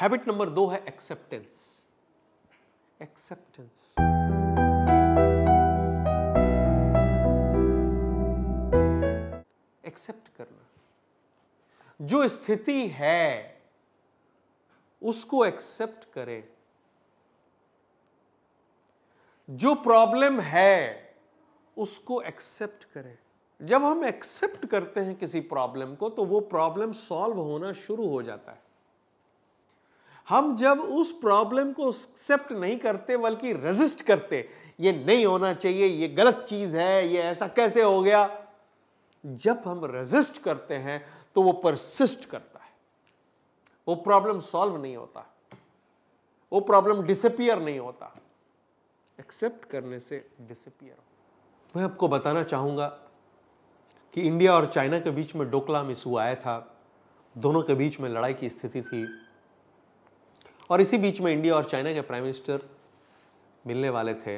habit number दो है acceptance acceptance accept करना जो स्थिति है उसको एक्सेप्ट करें जो प्रॉब्लम है उसको एक्सेप्ट करें जब हम एक्सेप्ट करते हैं किसी प्रॉब्लम को तो वो प्रॉब्लम सॉल्व होना शुरू हो जाता है हम जब उस प्रॉब्लम को एक्सेप्ट नहीं करते बल्कि रेजिस्ट करते ये नहीं होना चाहिए ये गलत चीज़ है ये ऐसा कैसे हो गया जब हम रेजिस्ट करते हैं तो वो परसिस्ट करता है वो प्रॉब्लम सॉल्व नहीं होता वो प्रॉब्लम डिसअपियर नहीं होता एक्सेप्ट करने से डिसअपियर मैं आपको बताना चाहूंगा कि इंडिया और चाइना के बीच में डोकलाम इशू आया था दोनों के बीच में लड़ाई की स्थिति थी और इसी बीच में इंडिया और चाइना के प्राइम मिनिस्टर मिलने वाले थे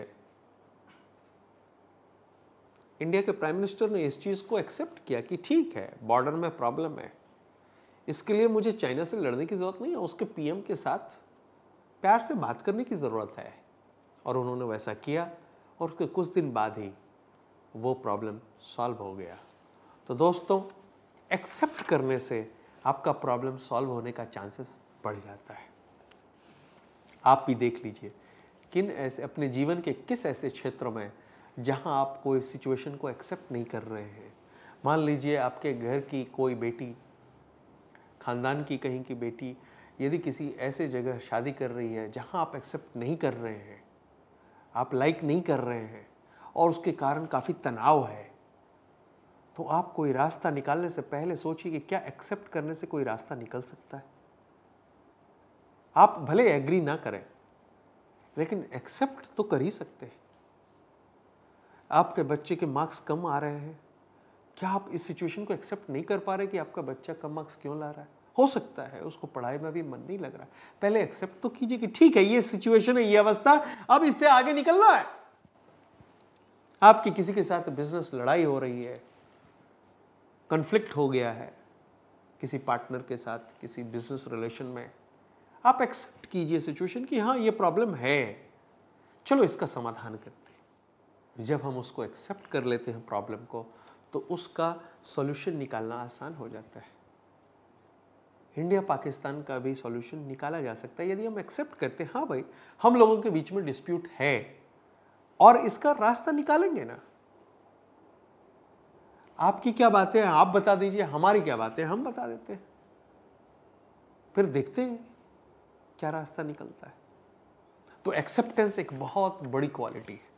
इंडिया के प्राइम मिनिस्टर ने इस चीज़ को एक्सेप्ट किया कि ठीक है बॉर्डर में प्रॉब्लम है इसके लिए मुझे चाइना से लड़ने की ज़रूरत नहीं है उसके पीएम के साथ प्यार से बात करने की ज़रूरत है और उन्होंने वैसा किया और उसके कुछ दिन बाद ही वो प्रॉब्लम सॉल्व हो गया तो दोस्तों एक्सेप्ट करने से आपका प्रॉब्लम सॉल्व होने का चांसेस बढ़ जाता है आप भी देख लीजिए किन ऐसे अपने जीवन के किस ऐसे क्षेत्र में जहाँ आप कोई सिचुएशन को एक्सेप्ट नहीं कर रहे हैं मान लीजिए आपके घर की कोई बेटी खानदान की कहीं की बेटी यदि किसी ऐसे जगह शादी कर रही है जहाँ आप एक्सेप्ट नहीं कर रहे हैं आप लाइक नहीं कर रहे हैं और उसके कारण काफ़ी तनाव है तो आप कोई रास्ता निकालने से पहले सोचिए कि क्या एक्सेप्ट करने से कोई रास्ता निकल सकता है आप भले एग्री ना करें लेकिन एक्सेप्ट तो कर ही सकते हैं आपके बच्चे के मार्क्स कम आ रहे हैं क्या आप इस सिचुएशन को एक्सेप्ट नहीं कर पा रहे कि आपका बच्चा कम मार्क्स क्यों ला रहा है हो सकता है उसको पढ़ाई में भी मन नहीं लग रहा पहले एक्सेप्ट तो कीजिए कि ठीक है ये सिचुएशन है ये अवस्था अब इससे आगे निकलना है आपकी किसी के साथ बिजनेस लड़ाई हो रही है कन्फ्लिक्ट हो गया है किसी पार्टनर के साथ किसी बिजनेस रिलेशन में आप एक्सेप्ट कीजिए सिचुएशन कि हाँ ये प्रॉब्लम है चलो इसका समाधान करते हैं जब हम उसको एक्सेप्ट कर लेते हैं प्रॉब्लम को तो उसका सॉल्यूशन निकालना आसान हो जाता है इंडिया पाकिस्तान का भी सॉल्यूशन निकाला जा सकता है यदि हम एक्सेप्ट करते हैं हाँ भाई हम लोगों के बीच में डिस्प्यूट है और इसका रास्ता निकालेंगे ना आपकी क्या बातें हैं आप बता दीजिए हमारी क्या बातें हम बता देते हैं फिर देखते हैं क्या रास्ता निकलता है तो एक्सेप्टेंस एक बहुत बड़ी क्वालिटी है